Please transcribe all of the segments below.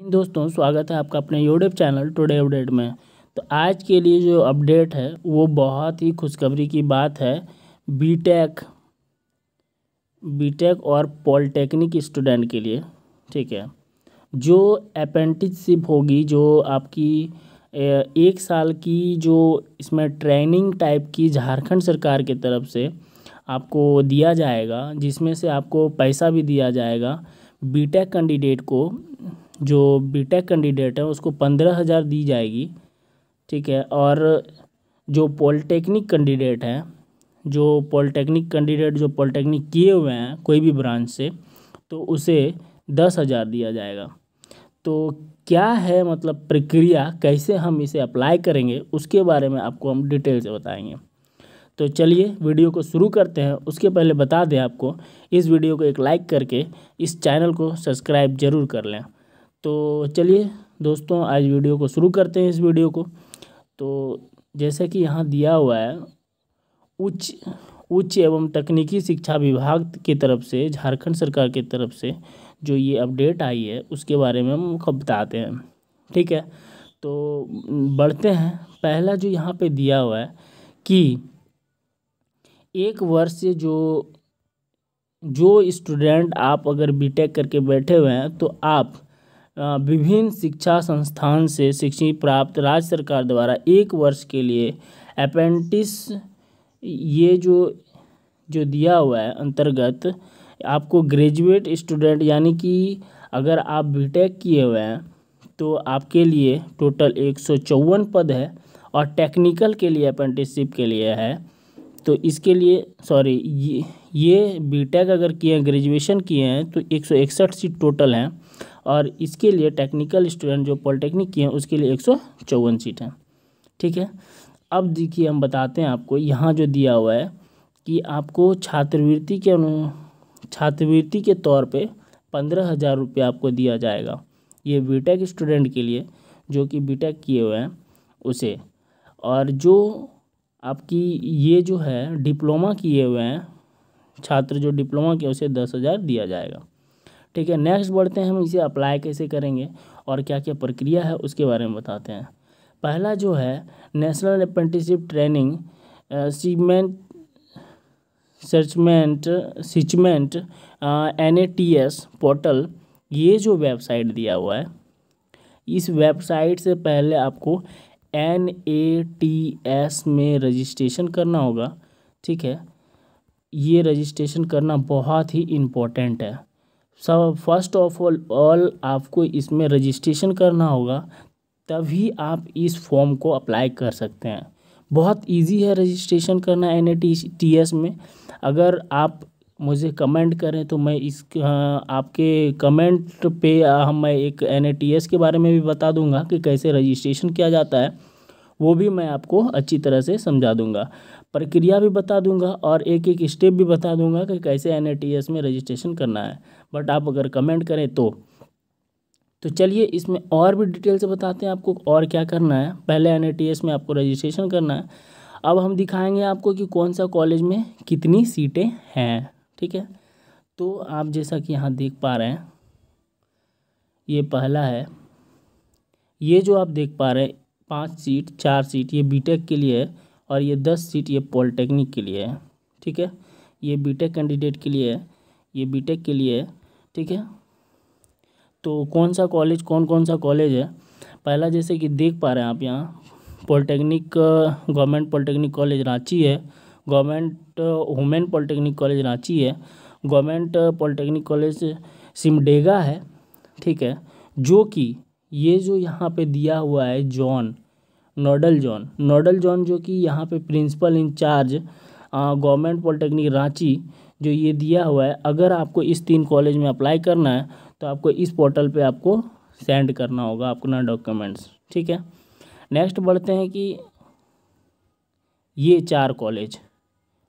इन दोस्तों स्वागत है आपका अपने यूट्यूब चैनल टुडे अपडेट में तो आज के लिए जो अपडेट है वो बहुत ही खुशखबरी की बात है बीटेक बीटेक और पॉलिटेक्निक स्टूडेंट के लिए ठीक है जो अप्रेंटिसशिप होगी जो आपकी एक साल की जो इसमें ट्रेनिंग टाइप की झारखंड सरकार की तरफ से आपको दिया जाएगा जिसमें से आपको पैसा भी दिया जाएगा बीटेक कैंडिडेट को जो बीटेक कैंडिडेट है उसको पंद्रह हज़ार दी जाएगी ठीक है और जो पॉलिटेक्निक कैंडिडेट हैं जो पॉलिटेक्निक कैंडिडेट जो पॉलिटेक्निक किए हुए हैं कोई भी ब्रांच से तो उसे दस हज़ार दिया जाएगा तो क्या है मतलब प्रक्रिया कैसे हम इसे अप्लाई करेंगे उसके बारे में आपको हम डिटेल से बताएंगे तो चलिए वीडियो को शुरू करते हैं उसके पहले बता दें आपको इस वीडियो को एक लाइक करके इस चैनल को सब्सक्राइब जरूर कर लें तो चलिए दोस्तों आज वीडियो को शुरू करते हैं इस वीडियो को तो जैसा कि यहाँ दिया हुआ है उच्च उच्च एवं तकनीकी शिक्षा विभाग की तरफ से झारखंड सरकार की तरफ से जो ये अपडेट आई है उसके बारे में हम बताते हैं ठीक है तो बढ़ते हैं पहला जो यहाँ पे दिया हुआ है कि एक वर्ष से जो जो स्टूडेंट आप अगर बीटेक करके बैठे हुए हैं तो आप विभिन्न शिक्षा संस्थान से शिक्षा प्राप्त राज्य सरकार द्वारा एक वर्ष के लिए अप्रेंटिस ये जो जो दिया हुआ है अंतर्गत आपको ग्रेजुएट स्टूडेंट यानी कि अगर आप बीटेक किए हुए हैं तो आपके लिए टोटल एक सौ चौवन पद है और टेक्निकल के लिए अप्रेंटिसशिप के लिए है तो इसके लिए सॉरी ये ये बीटेक अगर किए हैं ग्रेजुएशन किए हैं तो एक सौ इकसठ सीट टोटल हैं और इसके लिए टेक्निकल स्टूडेंट जो पॉलिटेक्निक किए हैं उसके लिए एक सीट हैं ठीक है अब देखिए हम बताते हैं आपको यहाँ जो दिया हुआ है कि आपको छात्रवृत्ति के अनु छात्रवृत्ति के तौर पे पंद्रह हज़ार रुपये आपको दिया जाएगा ये बीटेक स्टूडेंट के लिए जो कि बीटेक किए हुए हैं उसे और जो आपकी ये जो है डिप्लोमा किए हुए हैं छात्र जो डिप्लोमा किए उसे दस हज़ार दिया जाएगा ठीक है नेक्स्ट बढ़ते हैं हम इसे अप्लाई कैसे करेंगे और क्या क्या प्रक्रिया है उसके बारे में बताते हैं पहला जो है नेशनल अप्रेंटिसिप ट्रेनिंग सीमेंट सर्चमेंट सिचमेंट N A T S portal ये जो वेबसाइट दिया हुआ है इस वेबसाइट से पहले आपको एन ए टी एस में रजिस्ट्रेशन करना होगा ठीक है ये रजिस्ट्रेशन करना बहुत ही इम्पोर्टेंट है सब फर्स्ट ऑफ ऑल ऑल आपको इसमें रजिस्ट्रेशन करना होगा तभी आप इस फॉर्म को अप्लाई कर सकते हैं बहुत इजी है रजिस्ट्रेशन करना एन टी एस में अगर आप मुझे कमेंट करें तो मैं इस आपके कमेंट पे हम मैं एक एन के बारे में भी बता दूंगा कि कैसे रजिस्ट्रेशन किया जाता है वो भी मैं आपको अच्छी तरह से समझा दूंगा प्रक्रिया भी बता दूंगा और एक एक स्टेप भी बता दूंगा कि कैसे एन में रजिस्ट्रेशन करना है बट आप अगर कमेंट करें तो तो चलिए इसमें और भी डिटेल से बताते हैं आपको और क्या करना है पहले एन में आपको रजिस्ट्रेशन करना है अब हम दिखाएंगे आपको कि कौन सा कॉलेज में कितनी सीटें हैं ठीक है तो आप जैसा कि यहाँ देख पा रहे हैं ये पहला है ये जो आप देख पा रहे हैं पाँच सीट चार सीट ये बीटेक के लिए है और ये दस सीट ये पॉलिटेक्निक के लिए है ठीक है ये बीटेक कैंडिडेट के लिए है ये बीटेक के लिए है ठीक है तो कौन सा कॉलेज कौन कौन सा कॉलेज है पहला जैसे कि देख पा रहे हैं आप यहाँ polytechnic government polytechnic college Ranchi है government women polytechnic college Ranchi है गवर्नमेंट पॉलिटेक्निक कॉलेज सिमडेगा है ठीक है जो कि ये जो यहाँ पे दिया हुआ है zone nodal zone nodal zone जो कि यहाँ पे principal incharge government polytechnic Ranchi जो ये दिया हुआ है अगर आपको इस तीन कॉलेज में अप्लाई करना है तो आपको इस पोर्टल पे आपको सेंड करना होगा अपना डॉक्यूमेंट्स ठीक है नेक्स्ट बढ़ते हैं कि ये चार कॉलेज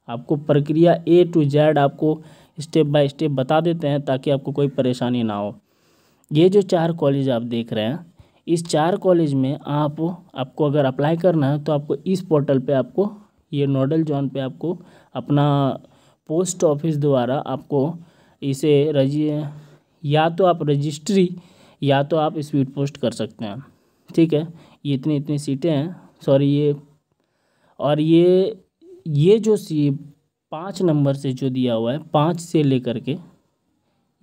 आपको प्रक्रिया ए टू जेड आपको स्टेप बाय स्टेप बता देते हैं ताकि आपको कोई परेशानी ना हो ये जो चार कॉलेज आप देख रहे हैं इस चार कॉलेज में आप आपको अगर अप्लाई करना है तो आपको इस पोर्टल पे आपको ये नोडल जॉन पे आपको अपना पोस्ट ऑफिस द्वारा आपको इसे रजिए या तो आप रजिस्ट्री या तो आप स्पीड पोस्ट कर सकते हैं ठीक है ये इतनी इतनी सीटें हैं सॉरी ये और ये ये जो सी पाँच नंबर से जो दिया हुआ है पाँच से लेकर के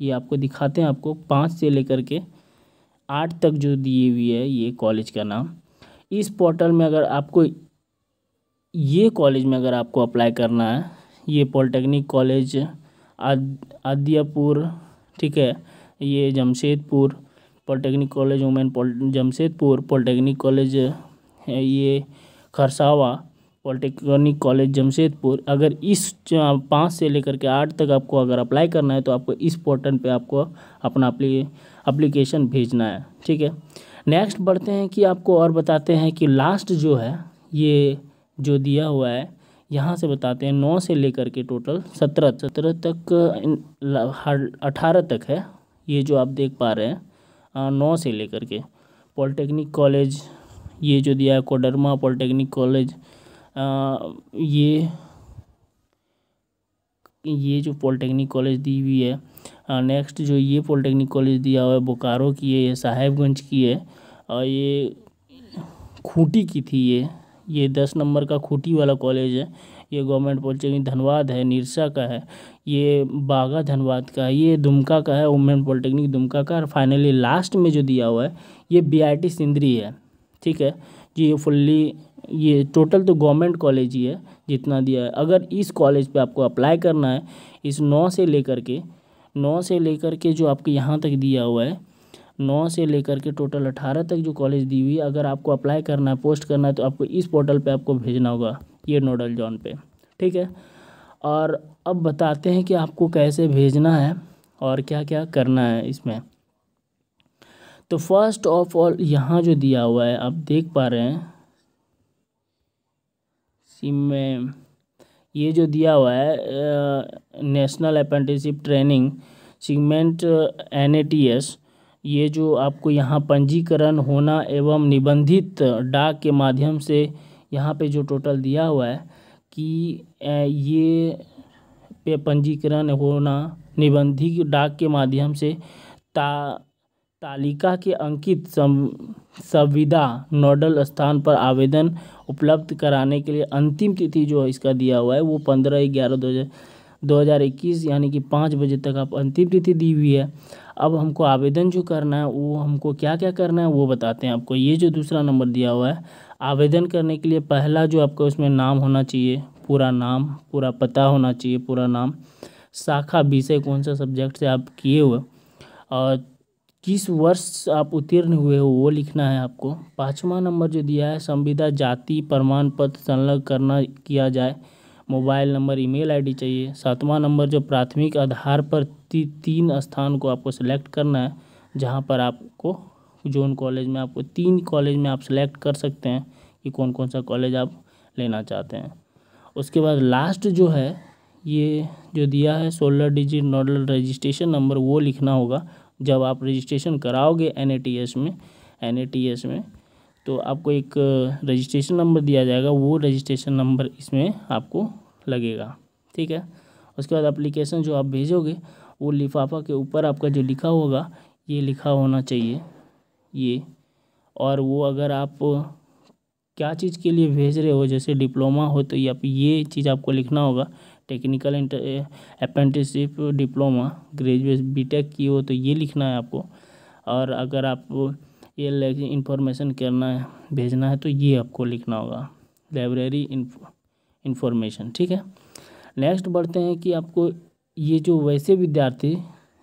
ये आपको दिखाते हैं आपको पाँच से लेकर के आठ तक जो दिए हुई है ये कॉलेज का नाम इस पोर्टल में अगर आपको ये कॉलेज में अगर आपको अप्लाई करना है ये पॉलिटेक्निक कॉलेज आदियापुर ठीक है ये Jamshedpur polytechnic college women Jamshedpur polytechnic college ये खरसावा पॉलिटेक्निक कॉलेज जमशेदपुर अगर इस पाँच से लेकर के आठ तक आपको अगर अप्लाई करना है तो आपको इस पोर्टल पे आपको अपना अपली अप्लीकेशन भेजना है ठीक है नेक्स्ट बढ़ते हैं कि आपको और बताते हैं कि लास्ट जो है ये जो दिया हुआ है यहाँ से बताते हैं नौ से लेकर के टोटल सत्रह सत्रह तक अठारह तक है ये जो आप देख पा रहे हैं नौ से लेकर के पॉलिटेक्निक कॉलेज ये जो दिया है कोडरमा पॉलिटेक्निक कॉलेज ये ये जो पॉलिटेक्निक कॉलेज दी हुई है नेक्स्ट जो ये पॉलिटेक्निक कॉलेज दिया हुआ है बोकारो की है ये साहेबगंज की है और ये खूंटी की थी ये ये दस नंबर का खूंटी वाला कॉलेज है ये गवर्नमेंट पॉलिटेक्निक धनबाद है निरसा का है ये बागा धनबाद का है ये दुमका का है वुमेन पॉलिटेक्निक दुमका का और फाइनली लास्ट में जो दिया हुआ है ये बी आई टी सिंदरी है ठीक है जी ये फुल्ली ये टोटल तो गवर्नमेंट कॉलेज ही है जितना दिया है अगर इस कॉलेज पे आपको अप्लाई करना है इस नौ से लेकर के नौ से लेकर के जो आपके यहाँ तक दिया हुआ है नौ से लेकर के टोटल अठारह तक जो कॉलेज दी हुई है अगर आपको अप्लाई करना है पोस्ट करना है तो आपको इस पोर्टल पर आपको भेजना होगा ये नोडल जॉन पर ठीक है और अब बताते हैं कि आपको कैसे भेजना है और क्या क्या करना है इसमें तो फर्स्ट ऑफ ऑल यहाँ जो दिया हुआ है आप देख पा रहे हैं सी में ये जो दिया हुआ है नेशनल अप्रेंटिसिप ट्रेनिंग सीमेंट एन ये जो आपको यहाँ पंजीकरण होना एवं निबंधित डाक के माध्यम से यहाँ पे जो टोटल दिया हुआ है कि ये पे पंजीकरण होना निबंधित डाक के माध्यम से ता तालिका के अंकित संविदा नोडल स्थान पर आवेदन उपलब्ध कराने के लिए अंतिम तिथि जो इसका दिया हुआ है वो पंद्रह ग्यारह दो हज़ार दो हज़ार इक्कीस यानी कि पाँच बजे तक आप अंतिम तिथि दी हुई है अब हमको आवेदन जो करना है वो हमको क्या क्या करना है वो बताते हैं आपको ये जो दूसरा नंबर दिया हुआ है आवेदन करने के लिए पहला जो आपका उसमें नाम होना चाहिए पूरा नाम पूरा पता होना चाहिए पूरा नाम शाखा विषय कौन सा सब्जेक्ट से आप किए हुए और किस वर्ष आप उत्तीर्ण हुए हो वो लिखना है आपको पाँचवा नंबर जो दिया है संविदा जाति प्रमाण पत्र संलग्न करना किया जाए मोबाइल नंबर ईमेल आईडी चाहिए सातवां नंबर जो प्राथमिक आधार पर ती, तीन स्थान को आपको सिलेक्ट करना है जहाँ पर आपको जोन कॉलेज में आपको तीन कॉलेज में आप सिलेक्ट कर सकते हैं कि कौन कौन सा कॉलेज आप लेना चाहते हैं उसके बाद लास्ट जो है ये जो दिया है सोलर डिजिट नोडल रजिस्ट्रेशन नंबर वो लिखना होगा जब आप रजिस्ट्रेशन कराओगे एन में एन में तो आपको एक रजिस्ट्रेशन नंबर दिया जाएगा वो रजिस्ट्रेशन नंबर इसमें आपको लगेगा ठीक है उसके बाद अप्लीकेशन जो आप भेजोगे वो लिफाफा के ऊपर आपका जो लिखा होगा ये लिखा होना चाहिए ये और वो अगर आप क्या चीज़ के लिए भेज रहे हो जैसे डिप्लोमा हो तो ये आप ये चीज़ आपको लिखना होगा technical apprenticeship diploma graduation B Tech की हो तो ये लिखना है आपको और अगर आप ये इंफॉर्मेशन करना है भेजना है तो ये आपको लिखना होगा लाइब्रेरी इंफॉर्मेशन ठीक है नेक्स्ट बढ़ते हैं कि आपको ये जो वैसे विद्यार्थी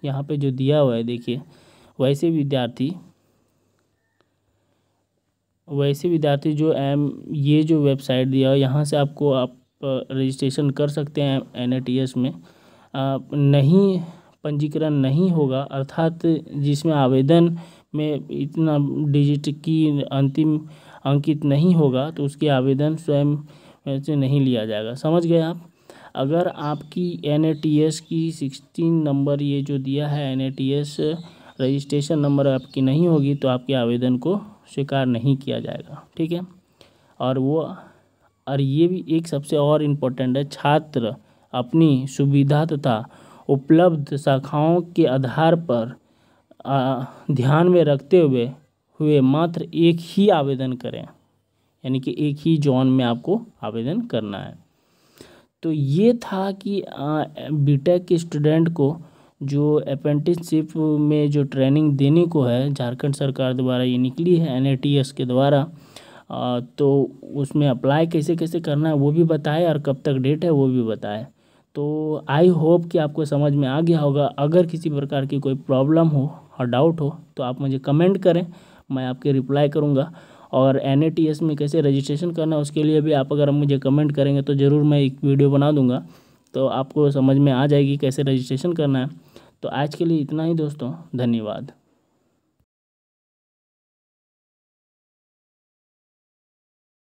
यहाँ पे जो दिया हुआ है देखिए वैसे विद्यार्थी वैसे विद्यार्थी जो एम ये जो वेबसाइट दिया हो यहाँ से आपको आप रजिस्ट्रेशन कर सकते हैं एन में नहीं पंजीकरण नहीं होगा अर्थात जिसमें आवेदन में इतना डिजिट की अंतिम अंकित नहीं होगा तो उसके आवेदन स्वयं से नहीं लिया जाएगा समझ गए आप अगर आपकी एन की सिक्सटीन नंबर ये जो दिया है एन रजिस्ट्रेशन नंबर आपकी नहीं होगी तो आपके आवेदन को स्वीकार नहीं किया जाएगा ठीक है और वो और ये भी एक सबसे और इम्पोर्टेंट है छात्र अपनी सुविधा तथा उपलब्ध शाखाओं के आधार पर ध्यान में रखते हुए हुए मात्र एक ही आवेदन करें यानी कि एक ही जोन में आपको आवेदन करना है तो ये था कि बीटेक के स्टूडेंट को जो अप्रेंटिसशिप में जो ट्रेनिंग देने को है झारखंड सरकार द्वारा ये निकली है एनएटीएस के द्वारा तो उसमें अप्लाई कैसे कैसे करना है वो भी बताए और कब तक डेट है वो भी बताए तो आई होप कि आपको समझ में आ गया होगा अगर किसी प्रकार की कोई प्रॉब्लम हो और डाउट हो तो आप मुझे कमेंट करें मैं आपके रिप्लाई करूँगा और एन में कैसे रजिस्ट्रेशन करना है उसके लिए भी आप अगर मुझे कमेंट करेंगे तो ज़रूर मैं एक वीडियो बना दूँगा तो आपको समझ में आ जाएगी कैसे रजिस्ट्रेशन करना है तो आज के लिए इतना ही दोस्तों धन्यवाद